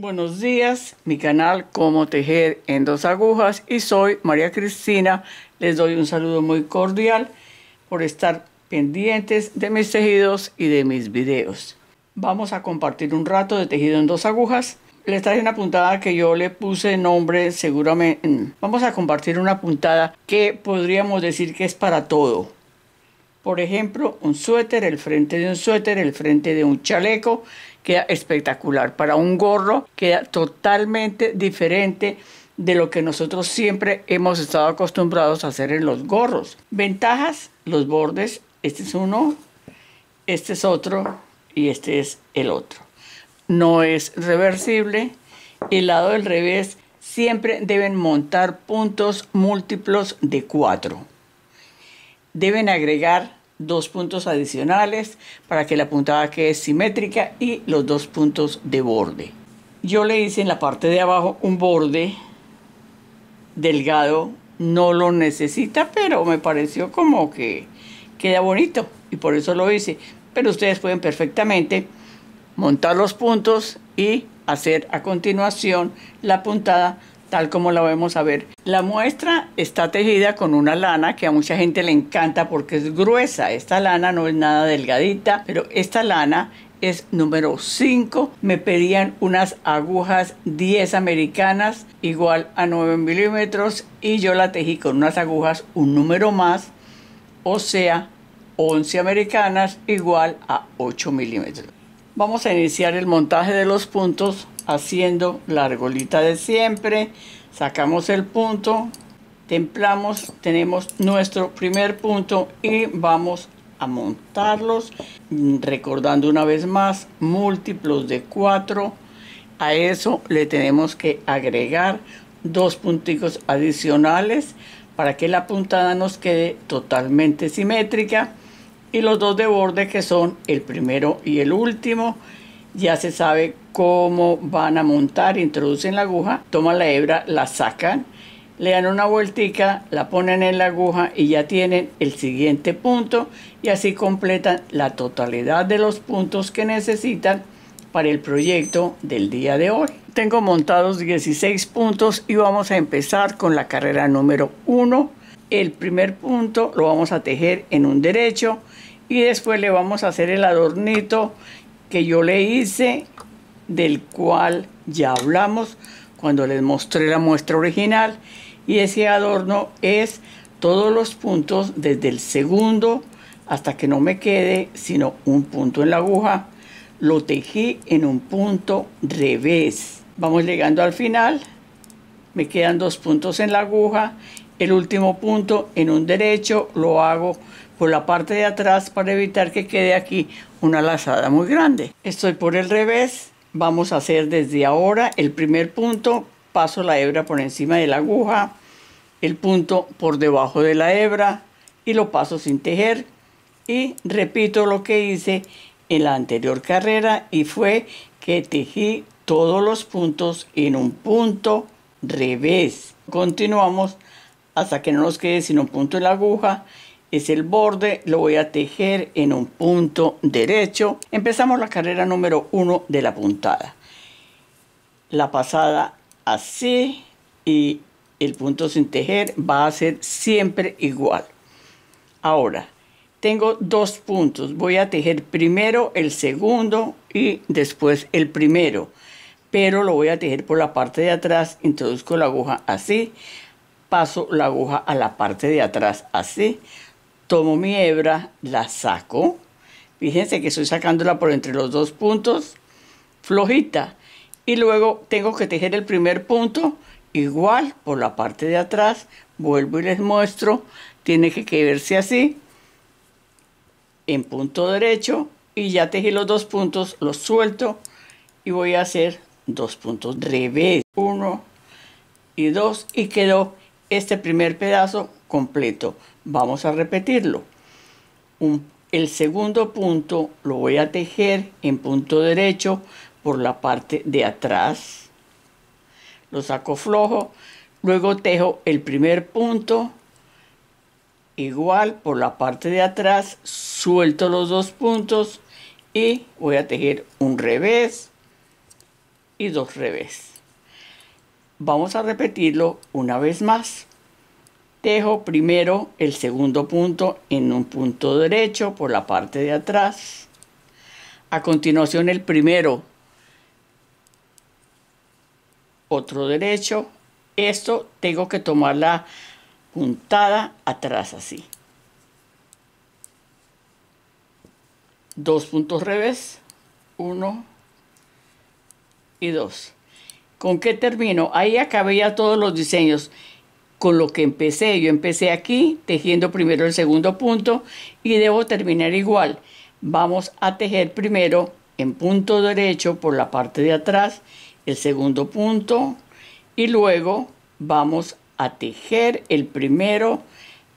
Buenos días, mi canal Cómo Tejer en Dos Agujas y soy María Cristina. Les doy un saludo muy cordial por estar pendientes de mis tejidos y de mis videos. Vamos a compartir un rato de tejido en dos agujas. Les traje una puntada que yo le puse nombre seguramente. Mm, vamos a compartir una puntada que podríamos decir que es para todo por ejemplo, un suéter, el frente de un suéter, el frente de un chaleco, queda espectacular. Para un gorro queda totalmente diferente de lo que nosotros siempre hemos estado acostumbrados a hacer en los gorros. Ventajas, los bordes, este es uno, este es otro y este es el otro. No es reversible. El lado del revés siempre deben montar puntos múltiplos de cuatro deben agregar dos puntos adicionales para que la puntada quede simétrica y los dos puntos de borde. Yo le hice en la parte de abajo un borde delgado, no lo necesita, pero me pareció como que queda bonito y por eso lo hice. Pero ustedes pueden perfectamente montar los puntos y hacer a continuación la puntada tal como la vamos a ver. La muestra está tejida con una lana que a mucha gente le encanta porque es gruesa. Esta lana no es nada delgadita, pero esta lana es número 5. Me pedían unas agujas 10 americanas igual a 9 milímetros y yo la tejí con unas agujas un número más, o sea, 11 americanas igual a 8 milímetros. Vamos a iniciar el montaje de los puntos haciendo la argolita de siempre, sacamos el punto, templamos, tenemos nuestro primer punto y vamos a montarlos, recordando una vez más, múltiplos de 4, a eso le tenemos que agregar dos punticos adicionales para que la puntada nos quede totalmente simétrica y los dos de borde que son el primero y el último ya se sabe cómo van a montar, introducen la aguja, toman la hebra, la sacan, le dan una vueltica, la ponen en la aguja y ya tienen el siguiente punto y así completan la totalidad de los puntos que necesitan para el proyecto del día de hoy. Tengo montados 16 puntos y vamos a empezar con la carrera número 1. El primer punto lo vamos a tejer en un derecho y después le vamos a hacer el adornito que yo le hice, del cual ya hablamos cuando les mostré la muestra original. Y ese adorno es todos los puntos desde el segundo hasta que no me quede sino un punto en la aguja. Lo tejí en un punto revés. Vamos llegando al final. Me quedan dos puntos en la aguja. El último punto en un derecho lo hago por la parte de atrás para evitar que quede aquí una lazada muy grande. Estoy por el revés, vamos a hacer desde ahora el primer punto, paso la hebra por encima de la aguja, el punto por debajo de la hebra y lo paso sin tejer y repito lo que hice en la anterior carrera y fue que tejí todos los puntos en un punto revés. Continuamos hasta que no nos quede sino un punto en la aguja es el borde, lo voy a tejer en un punto derecho. Empezamos la carrera número uno de la puntada. La pasada así y el punto sin tejer va a ser siempre igual. Ahora, tengo dos puntos. Voy a tejer primero el segundo y después el primero. Pero lo voy a tejer por la parte de atrás. Introduzco la aguja así. Paso la aguja a la parte de atrás así tomo mi hebra, la saco, fíjense que estoy sacándola por entre los dos puntos, flojita, y luego tengo que tejer el primer punto, igual por la parte de atrás, vuelvo y les muestro, tiene que quedarse así, en punto derecho, y ya tejí los dos puntos, los suelto, y voy a hacer dos puntos revés, uno y dos, y quedó este primer pedazo completo. Vamos a repetirlo. el segundo punto lo voy a tejer en punto derecho por la parte de atrás. Lo saco flojo, luego tejo el primer punto igual por la parte de atrás, suelto los dos puntos y voy a tejer un revés y dos revés. Vamos a repetirlo una vez más dejo primero el segundo punto en un punto derecho por la parte de atrás. A continuación el primero, otro derecho. Esto tengo que tomar la puntada atrás así. Dos puntos revés, uno y dos. ¿Con qué termino? Ahí acabé ya todos los diseños con lo que empecé. Yo empecé aquí tejiendo primero el segundo punto y debo terminar igual. Vamos a tejer primero en punto derecho por la parte de atrás el segundo punto y luego vamos a tejer el primero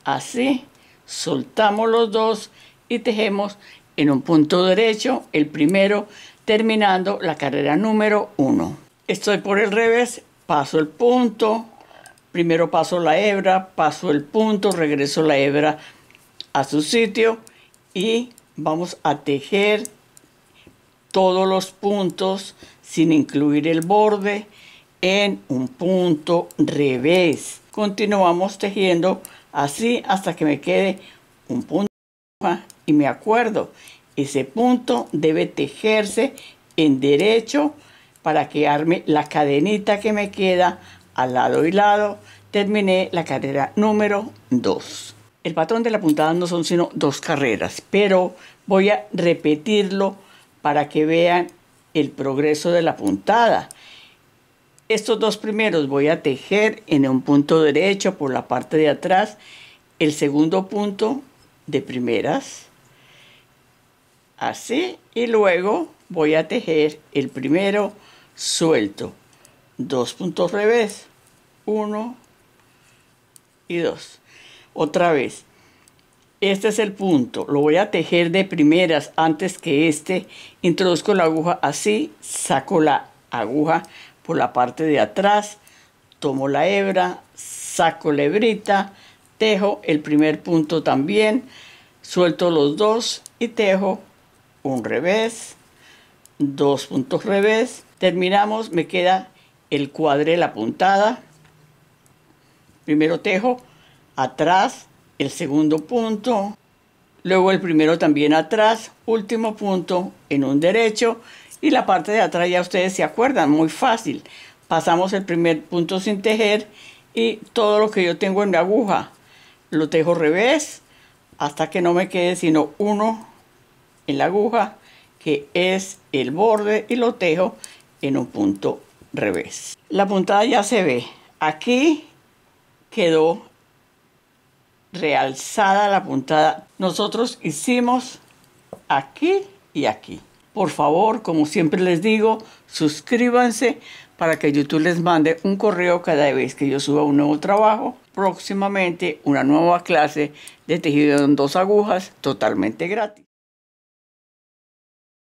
así. Soltamos los dos y tejemos en un punto derecho el primero terminando la carrera número 1. Estoy por el revés, paso el punto, Primero paso la hebra, paso el punto, regreso la hebra a su sitio y vamos a tejer todos los puntos sin incluir el borde en un punto revés. Continuamos tejiendo así hasta que me quede un punto y me acuerdo. Ese punto debe tejerse en derecho para que arme la cadenita que me queda al lado y lado, terminé la carrera número 2. El patrón de la puntada no son sino dos carreras, pero voy a repetirlo para que vean el progreso de la puntada. Estos dos primeros voy a tejer en un punto derecho por la parte de atrás, el segundo punto de primeras, así, y luego voy a tejer el primero suelto dos puntos revés, uno y dos Otra vez, este es el punto, lo voy a tejer de primeras antes que este, introduzco la aguja así, saco la aguja por la parte de atrás, tomo la hebra, saco la hebrita, tejo el primer punto también, suelto los dos y tejo un revés, dos puntos revés, terminamos, me queda el cuadre la puntada, primero tejo, atrás, el segundo punto, luego el primero también atrás, último punto en un derecho y la parte de atrás ya ustedes se acuerdan, muy fácil. Pasamos el primer punto sin tejer y todo lo que yo tengo en la aguja lo tejo revés hasta que no me quede sino uno en la aguja que es el borde y lo tejo en un punto revés. La puntada ya se ve. Aquí quedó realzada la puntada. Nosotros hicimos aquí y aquí. Por favor, como siempre les digo, suscríbanse para que YouTube les mande un correo cada vez que yo suba un nuevo trabajo. Próximamente una nueva clase de tejido en dos agujas totalmente gratis.